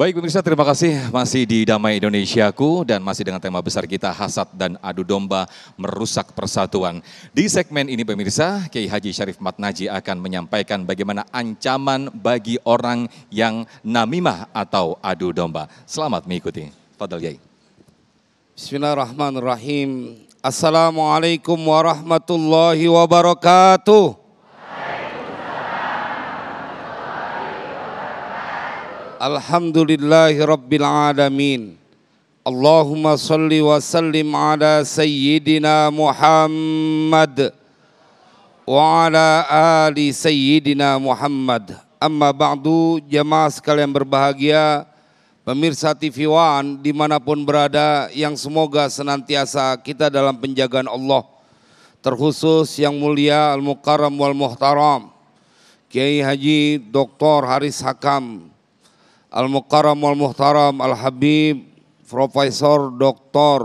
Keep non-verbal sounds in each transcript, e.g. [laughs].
Baik pemirsa terima kasih masih di Damai Indonesiaku dan masih dengan tema besar kita hasad dan adu domba merusak persatuan. Di segmen ini pemirsa Kiai Haji Syarif Matnaji akan menyampaikan bagaimana ancaman bagi orang yang namimah atau adu domba. Selamat mengikuti. Fadal Bismillahirrahmanirrahim. Assalamualaikum warahmatullahi wabarakatuh. Alhamdulillahi Rabbil Alamin Allahumma salli wa sallim ala Sayyidina Muhammad Wa ala ali Sayyidina Muhammad Amma ba'du jamaah sekalian berbahagia Pemirsa TV One dimanapun berada yang semoga senantiasa kita dalam penjagaan Allah Terkhusus yang mulia Al-Mukarram wal-Muhtaram Kiai Haji Dr. Haris Hakam Al-Mukarram Al-Muhtaram Al-Habib Profesor Doktor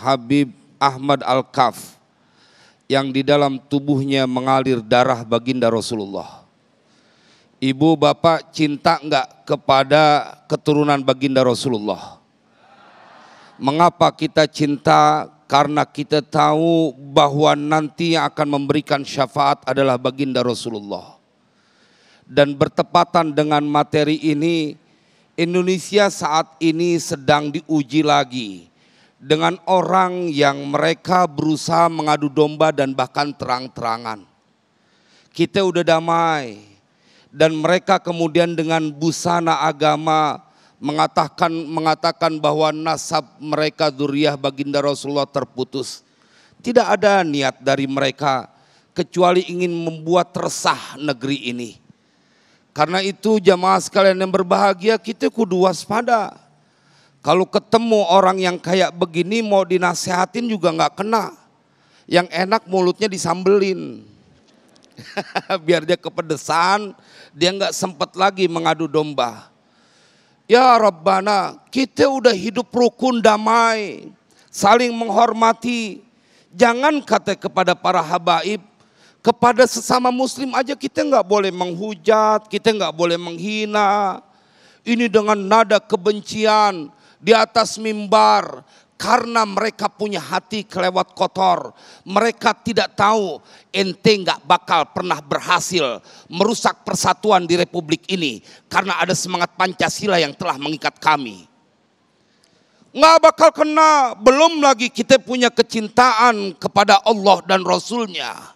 Habib Ahmad Al-Kaf yang di dalam tubuhnya mengalir darah baginda Rasulullah. Ibu bapak cinta enggak kepada keturunan baginda Rasulullah? Mengapa kita cinta? Karena kita tahu bahwa nanti yang akan memberikan syafaat adalah baginda Rasulullah. Dan bertepatan dengan materi ini, Indonesia saat ini sedang diuji lagi dengan orang yang mereka berusaha mengadu domba dan bahkan terang-terangan. Kita udah damai dan mereka kemudian dengan busana agama mengatakan mengatakan bahwa nasab mereka zuriyah baginda Rasulullah terputus. Tidak ada niat dari mereka kecuali ingin membuat resah negeri ini. Karena itu jamaah sekalian yang berbahagia kita kudu waspada. Kalau ketemu orang yang kayak begini mau dinasehatin juga nggak kena. Yang enak mulutnya disambelin. [laughs] Biar dia kepedesan, dia nggak sempat lagi mengadu domba. Ya Rabbana, kita udah hidup rukun damai, saling menghormati. Jangan kata kepada para habaib, kepada sesama muslim aja kita nggak boleh menghujat, kita nggak boleh menghina. Ini dengan nada kebencian di atas mimbar. Karena mereka punya hati kelewat kotor. Mereka tidak tahu ente nggak bakal pernah berhasil merusak persatuan di Republik ini. Karena ada semangat Pancasila yang telah mengikat kami nggak bakal kena. Belum lagi kita punya kecintaan kepada Allah dan Rasulnya.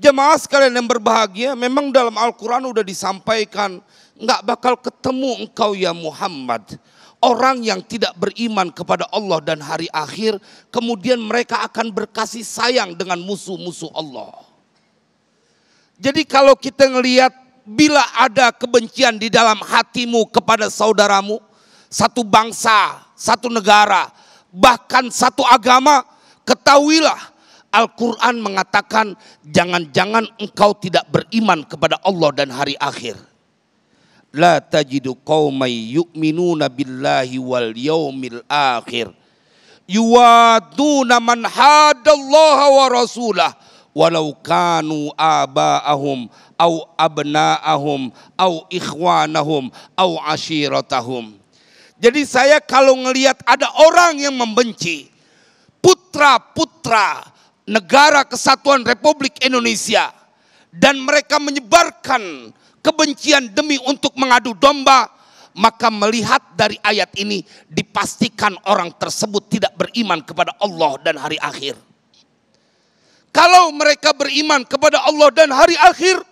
Jemaah sekalian yang berbahagia, memang dalam Al-Quran udah disampaikan, nggak bakal ketemu engkau ya Muhammad. Orang yang tidak beriman kepada Allah dan hari akhir, kemudian mereka akan berkasih sayang dengan musuh-musuh Allah. Jadi kalau kita ngelihat bila ada kebencian di dalam hatimu kepada saudaramu, satu bangsa, satu negara, bahkan satu agama, ketahuilah Al-Quran mengatakan, jangan-jangan engkau tidak beriman kepada Allah dan hari akhir. La tajidu qawmai yu'minuna billahi wal yaumil akhir. Yuwaduna man hadallaha wa rasulah. Walau kanu aba'ahum, au abna'ahum, au ikhwanahum, au ashiratahum. Jadi saya kalau ngelihat ada orang yang membenci, putra-putra, Negara Kesatuan Republik Indonesia dan mereka menyebarkan kebencian demi untuk mengadu domba maka melihat dari ayat ini dipastikan orang tersebut tidak beriman kepada Allah dan hari akhir. Kalau mereka beriman kepada Allah dan hari akhir,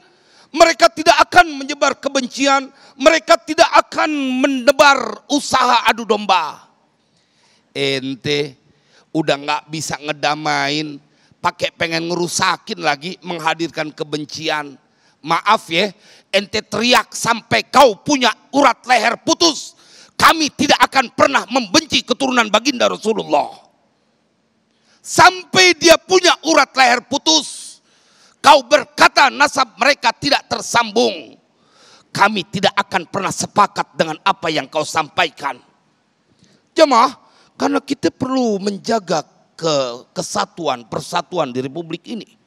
mereka tidak akan menyebar kebencian, mereka tidak akan menebar usaha adu domba. Ente udah nggak bisa ngedamain pakai pengen ngerusakin lagi, menghadirkan kebencian. Maaf ya, ente teriak sampai kau punya urat leher putus. Kami tidak akan pernah membenci keturunan baginda Rasulullah. Sampai dia punya urat leher putus. Kau berkata nasab mereka tidak tersambung. Kami tidak akan pernah sepakat dengan apa yang kau sampaikan. Jemaah, karena kita perlu menjaga ke kesatuan persatuan di republik ini.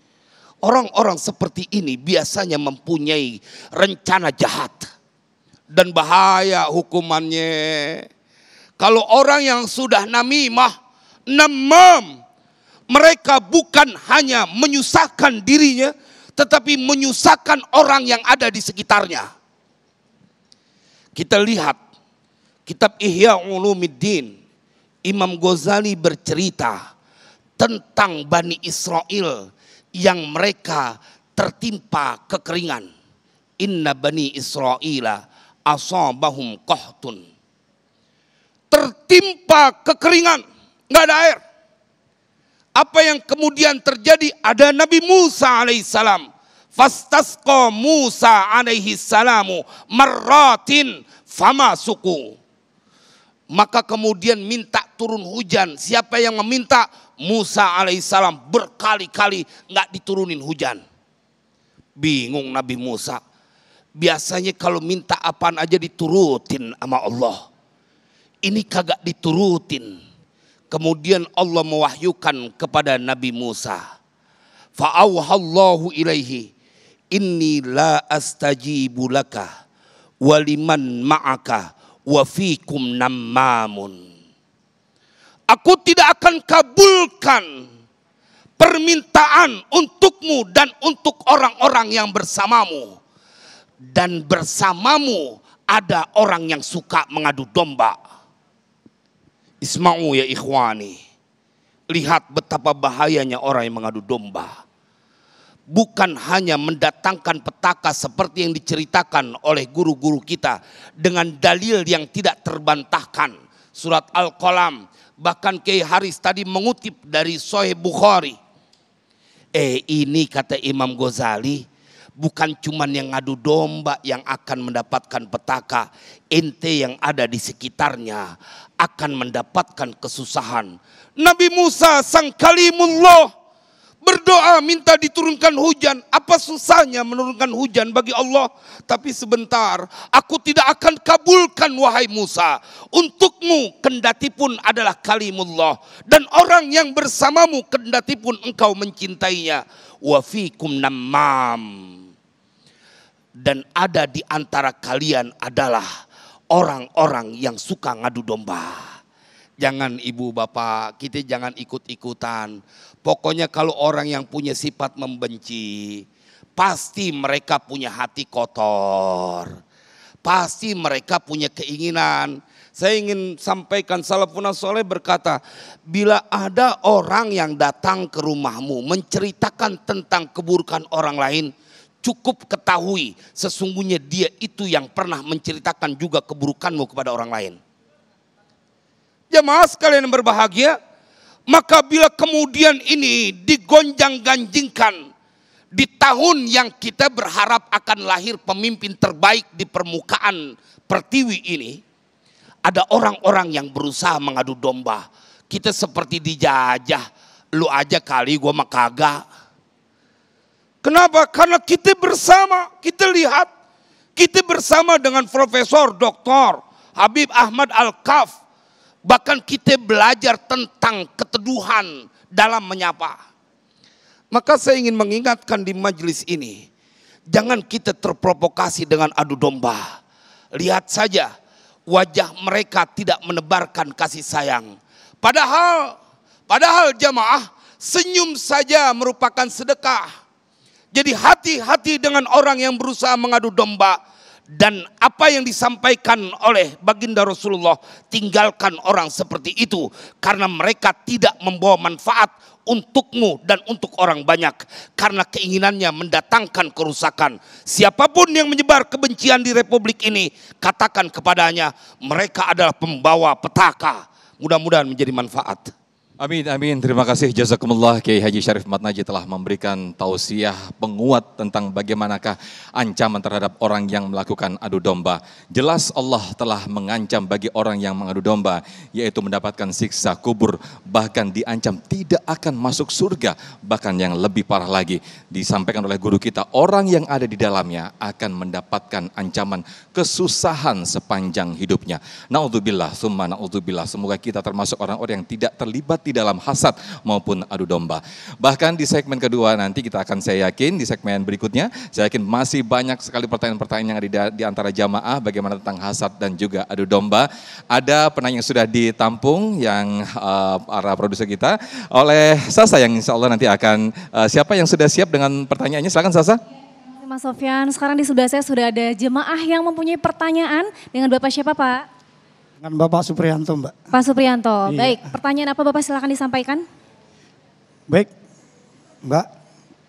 Orang-orang seperti ini biasanya mempunyai rencana jahat dan bahaya hukumannya. Kalau orang yang sudah namimah, namam, mereka bukan hanya menyusahkan dirinya, tetapi menyusahkan orang yang ada di sekitarnya. Kita lihat kitab Ihya Ulumiddin, Imam Ghazali bercerita tentang Bani Israel yang mereka tertimpa kekeringan. Inna Bani Israel asabahum kohtun. Tertimpa kekeringan, nggak ada air. Apa yang kemudian terjadi? Ada Nabi Musa alaihissalam. Fastasko Musa salamu marratin fama suku. Maka kemudian minta turun hujan. Siapa yang meminta? Musa alaihissalam berkali-kali nggak diturunin hujan. Bingung Nabi Musa. Biasanya kalau minta apaan aja diturutin sama Allah. Ini kagak diturutin. Kemudian Allah mewahyukan kepada Nabi Musa. Fa'awahallahu ilaihi. Inni la astajibu laka. Waliman ma'aka. Wafikum nammamun Aku tidak akan kabulkan permintaan untukmu dan untuk orang-orang yang bersamamu. Dan bersamamu ada orang yang suka mengadu domba. Isma'u ya ikhwani. Lihat betapa bahayanya orang yang mengadu domba. Bukan hanya mendatangkan petaka seperti yang diceritakan oleh guru-guru kita. Dengan dalil yang tidak terbantahkan. Surat Al-Qalam Bahkan Kiai Haris tadi mengutip dari Sahih Bukhari. Eh ini kata Imam Ghazali bukan cuma yang ngadu domba yang akan mendapatkan petaka. Ente yang ada di sekitarnya akan mendapatkan kesusahan. Nabi Musa sang kalimullah Berdoa minta diturunkan hujan. Apa susahnya menurunkan hujan bagi Allah? Tapi sebentar, aku tidak akan kabulkan wahai Musa. Untukmu kendatipun pun adalah kalimullah. Dan orang yang bersamamu kendatipun engkau mencintainya. Wafikum namam. Dan ada di antara kalian adalah orang-orang yang suka ngadu domba. Jangan ibu bapak, kita jangan ikut-ikutan. Pokoknya kalau orang yang punya sifat membenci, pasti mereka punya hati kotor. Pasti mereka punya keinginan. Saya ingin sampaikan salafuna soleh berkata, bila ada orang yang datang ke rumahmu menceritakan tentang keburukan orang lain, cukup ketahui sesungguhnya dia itu yang pernah menceritakan juga keburukanmu kepada orang lain. Jemaah sekalian yang berbahagia, maka bila kemudian ini digonjang-ganjingkan di tahun yang kita berharap akan lahir pemimpin terbaik di permukaan pertiwi ini, ada orang-orang yang berusaha mengadu domba. Kita seperti dijajah, lu aja kali gua mah kagak. Kenapa? Karena kita bersama, kita lihat kita bersama dengan profesor, doktor Habib Ahmad Al-Kaf Bahkan kita belajar tentang keteduhan dalam menyapa. Maka saya ingin mengingatkan di majelis ini, jangan kita terprovokasi dengan adu domba. Lihat saja wajah mereka tidak menebarkan kasih sayang. Padahal padahal jamaah senyum saja merupakan sedekah. Jadi hati-hati dengan orang yang berusaha mengadu domba dan apa yang disampaikan oleh baginda Rasulullah tinggalkan orang seperti itu karena mereka tidak membawa manfaat untukmu dan untuk orang banyak karena keinginannya mendatangkan kerusakan siapapun yang menyebar kebencian di republik ini katakan kepadanya mereka adalah pembawa petaka mudah-mudahan menjadi manfaat Amin, amin. Terima kasih jazakumullah Kiai Haji Syarif Matnaji telah memberikan tausiah penguat tentang bagaimanakah ancaman terhadap orang yang melakukan adu domba. Jelas Allah telah mengancam bagi orang yang mengadu domba, yaitu mendapatkan siksa kubur, bahkan diancam tidak akan masuk surga, bahkan yang lebih parah lagi. Disampaikan oleh guru kita, orang yang ada di dalamnya akan mendapatkan ancaman kesusahan sepanjang hidupnya. Naudzubillah, summa naudzubillah. Semoga kita termasuk orang-orang yang tidak terlibat di di dalam hasad maupun adu domba. Bahkan di segmen kedua nanti kita akan saya yakin di segmen berikutnya saya yakin masih banyak sekali pertanyaan-pertanyaan yang ada di antara jamaah bagaimana tentang hasad dan juga adu domba. Ada penanya yang sudah ditampung yang uh, eh, para produser kita oleh Sasa yang insya Allah nanti akan uh, siapa yang sudah siap dengan pertanyaannya silakan Sasa. Mas Sofyan, sekarang di sebelah saya sudah ada jemaah yang mempunyai pertanyaan dengan Bapak siapa Pak? Dengan Bapak Suprianto Mbak. Pak Suprianto, iya. baik. Pertanyaan apa Bapak silakan disampaikan. Baik, Mbak.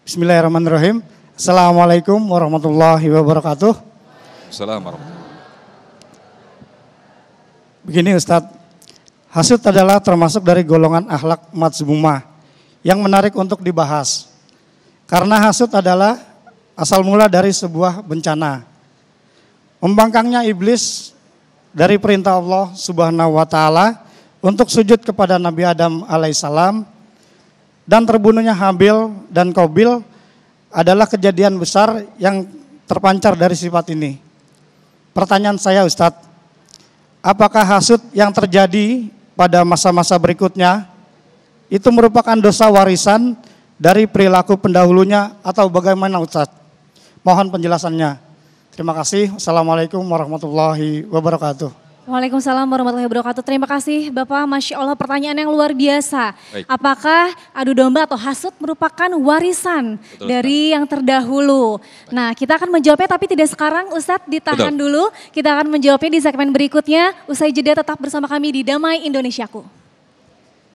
Bismillahirrahmanirrahim. Assalamualaikum warahmatullahi wabarakatuh. Assalamualaikum Begini Ustadz, hasut adalah termasuk dari golongan akhlak matzumah yang menarik untuk dibahas. Karena hasut adalah asal mula dari sebuah bencana. Membangkangnya iblis dari perintah Allah Subhanahu wa taala untuk sujud kepada Nabi Adam alaihissalam dan terbunuhnya Habil dan Kobil adalah kejadian besar yang terpancar dari sifat ini. Pertanyaan saya Ustadz, apakah hasut yang terjadi pada masa-masa berikutnya itu merupakan dosa warisan dari perilaku pendahulunya atau bagaimana Ustadz? Mohon penjelasannya. Terima kasih. Assalamualaikum warahmatullahi wabarakatuh. Waalaikumsalam warahmatullahi wabarakatuh. Terima kasih Bapak, Masya Allah pertanyaan yang luar biasa. Baik. Apakah adu domba atau hasut merupakan warisan Betul, dari Ustaz. yang terdahulu? Baik. Nah kita akan menjawabnya tapi tidak sekarang Ustadz ditahan Betul. dulu. Kita akan menjawabnya di segmen berikutnya. Usai jeda tetap bersama kami di Damai Indonesiaku.